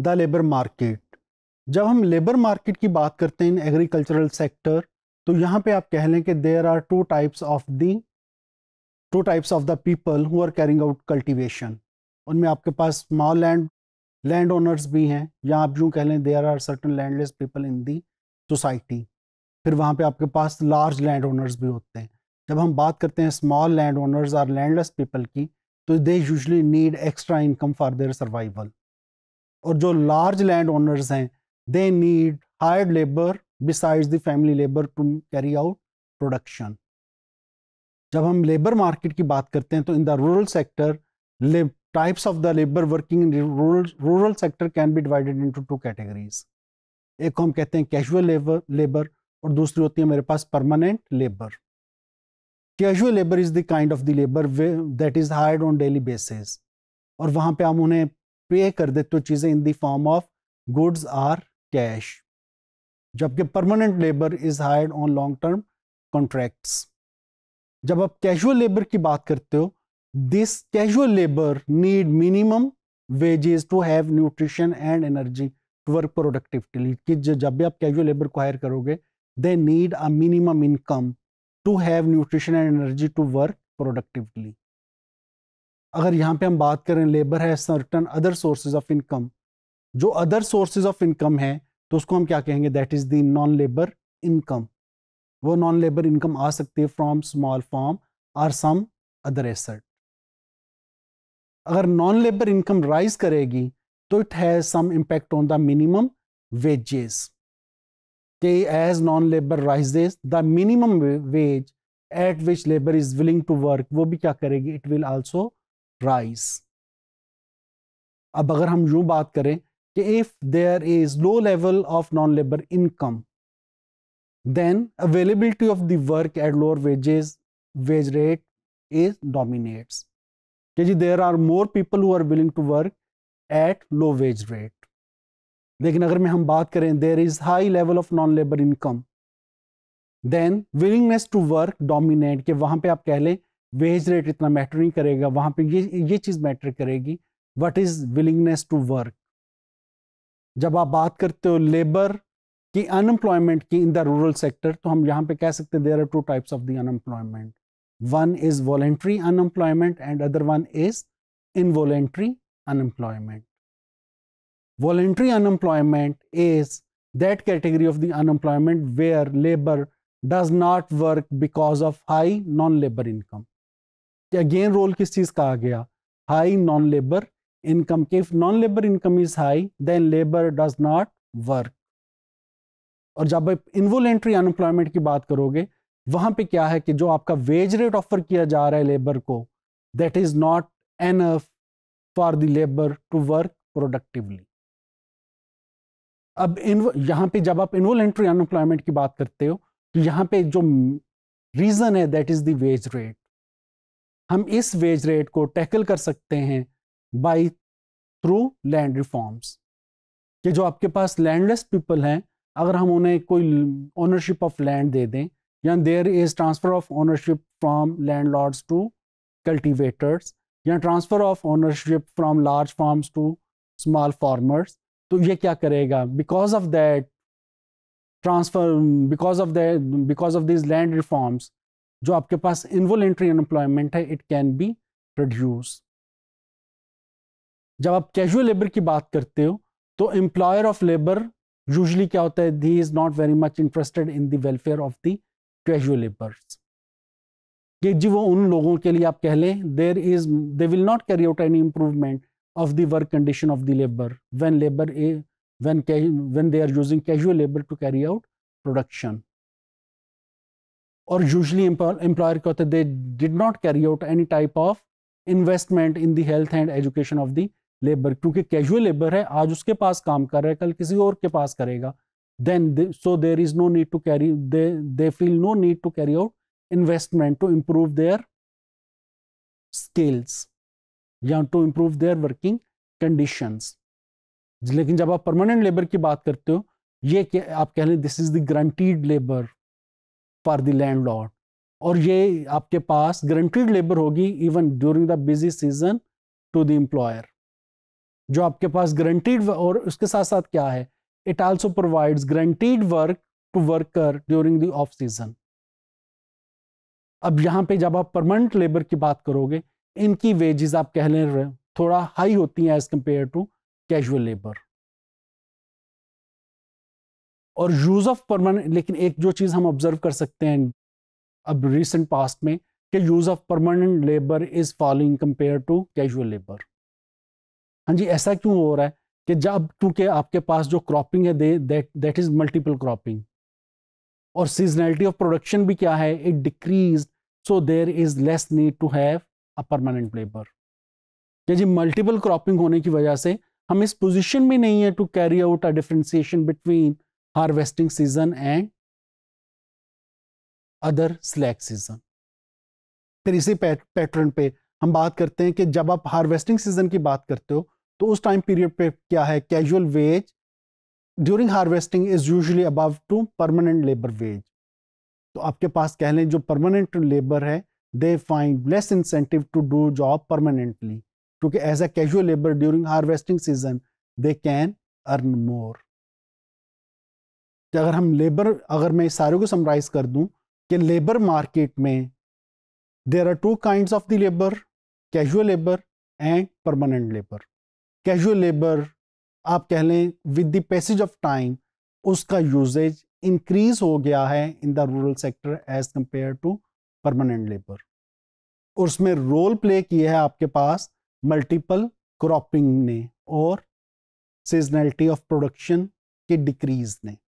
the labour market जब हम labour market की बात करते हैं इन एग्रीकल्चरल सेक्टर तो यहाँ पे आप कह लें कि there are two types of the two types of the people who are carrying out cultivation उनमें आपके पास स्मॉल लैंड लैंड ओनर्स भी हैं या आप जो कह लें there are certain landless people in the society फिर वहाँ पे आपके पास लार्ज लैंड ओनर्स भी होते हैं जब हम बात करते हैं स्मॉल लैंड ओनर्स और लैंडलेस पीपल की तो they usually need extra income for their survival और जो लार्ज लैंड ओनर्स हैं they need hired labour besides the family labour to carry out production जब हम लेबर मार्केट की बात करते हैं तो in the rural sector types of the labour working rural sector can be divided into two categories एक को हम कहते हैं कैजुअल लेबर लेबर और दूसरी होती है मेरे पास permanent labour casual labour is the kind of the labour that is hired on daily basis और वहां पे हम उन्हें पे कर देते हो चीज़ें in the form of goods or cash जबकि permanent labour is hired on long term contracts जब आप कैजुअल लेबर की बात करते हो this casual labour need minimum wages to have nutrition and energy to work productivity कि जब भी आप कैजुअल लेबर को हायर करोगे they need a minimum income to have nutrition and energy to work productively अगर यहाँ पे हम बात करें लेबर है certain other sources of income जो अदर सोर्सेज ऑफ इनकम है तो उसको हम क्या कहेंगे that is the non labour income वो नॉन लेबर इनकम आ सकती है from small farm or some other asset अगर नॉन लेबर इनकम राइज करेगी तो it has some impact on the minimum wages के as non labour rises the minimum wage at which labour is willing to work वो भी क्या करेगी it will also rise अब अगर हम यू बात करें कि if there is low level of non labour income then availability of work at lower wages wage rate is dominates जी there are more people who willing to work at low wage rate लेकिन अगर मैं हम बात करें there is high level of non labour income then willingness to work dominate के वहां पर आप कह लें वेज रेट इतना मैटर नहीं करेगा वहां पे ये ये चीज़ मैटर करेगी what is willingness to work जब आप बात करते हो लेबर की अनएम्प्लॉयमेंट की इन द रूरल सेक्टर तो हम यहाँ पे कह सकते हैं there are two types of the unemployment one is voluntary unemployment and other one is involuntary unemployment voluntary unemployment is that category of the unemployment where labour does not work because of high non labour income कि again role किस चीज़ का आ गया high non labour income के if non labour income is high then labour does not work और जब आप इन्वोलेंट्री अनएम्प्लॉयमेंट की बात करोगे वहां पे क्या है कि जो आपका वेज रेट ऑफर किया जा रहा है लेबर को that is not enough for the labour to work productively अब इन यहां पे जब आप इन्वोलेंट्री अनएम्प्लॉयमेंट की बात करते हो तो यहां पे जो रीज़न है that is the wage rate हम इस वेज रेट को टैकल कर सकते हैं बाई थ्रू लैंड रिफॉर्म्स कि जो आपके पास लैंडलेस पीपल हैं अगर हम उन्हें कोई ओनरशिप ऑफ लैंड दे दें या there is transfer of ownership from land lords to cultivators या transfer of ownership from large farms to small farmers तो ये क्या करेगा because of that transfer because of that because of this land reforms जो आपके पास involuntary unemployment है it can be produce जब आप कैजुअल लेबर की बात करते हो तो एम्प्लॉयर ऑफ लेबर यूजली क्या होता है the is not very much interested in the welfare of the casual labours कि जी वो उन लोगों के लिए आप कह लें there is they will not carry out any improvement of the work condition of the labour when labour when when they are using casual labour to carry out production or usually employer kehte, they did not carry out any type of investment in the health and education of the labour क्योंकि casual labour है आज उसके पास काम कर रहा है कल किसी और के पास करेगा then so there is no need to carry they feel no need to carry out investment to improve their skills या to improve their working conditions लेकिन जब आप परमानेंट लेबर की बात करते हो ये आप कह लें this is the guaranteed labour for the land lord और ये आपके पास गारंटीड लेबर होगी even during the busy season to the employer जो आपके पास गारंटीड और उसके साथ साथ क्या है it also provides guaranteed work to worker during the off season अब यहाँ पे जब आप परमानेंट लेबर की बात करोगे इनकी वेजेस आप कह ले रहे थोड़ा हाई होती हैं as compare to casual labour और यूज़ ऑफ परमानेंट लेकिन एक जो चीज़ हम ऑब्जर्व कर सकते हैं अब रिसेंट पास्ट में कि use of permanent labour is following compare to casual labour हाँ जी ऐसा क्यों हो रहा है कि जब क्योंकि आपके पास जो क्रॉपिंग है देट इज़ मल्टीपल क्रॉपिंग और सीजनैलिटी ऑफ प्रोडक्शन भी क्या है it decrease so there is less need to have a permanent labour क्या जी मल्टीपल क्रॉपिंग होने की वजह से हम इस पोजिशन में नहीं है to carry out a differentiation between harvesting season and other slack season फिर इसी पैटर्न पे हम बात करते हैं कि जब आप हार्वेस्टिंग सीजन की बात करते हो तो उस टाइम पीरियड पे क्या है casual wage during harvesting is usually above to permanent labour wage तो आपके पास कह लें जो परमानेंट लेबर है they find less incentive to do job permanently क्योंकि as a casual labour during harvesting season they can earn more कि अगर हम लेबर अगर मैं सारे को समराइज कर दूं कि लेबर मार्केट में there are two kind of the labour casual labour and permanent labour casual labour आप कह लें with the passage of time उसका यूजेज इंक्रीज हो गया है in the rural sector as compare to permanent labour और उसमें रोल प्ले किया है आपके पास मल्टीपल क्रॉपिंग ने और सीजनैलिटी ऑफ प्रोडक्शन के डिक्रीज ने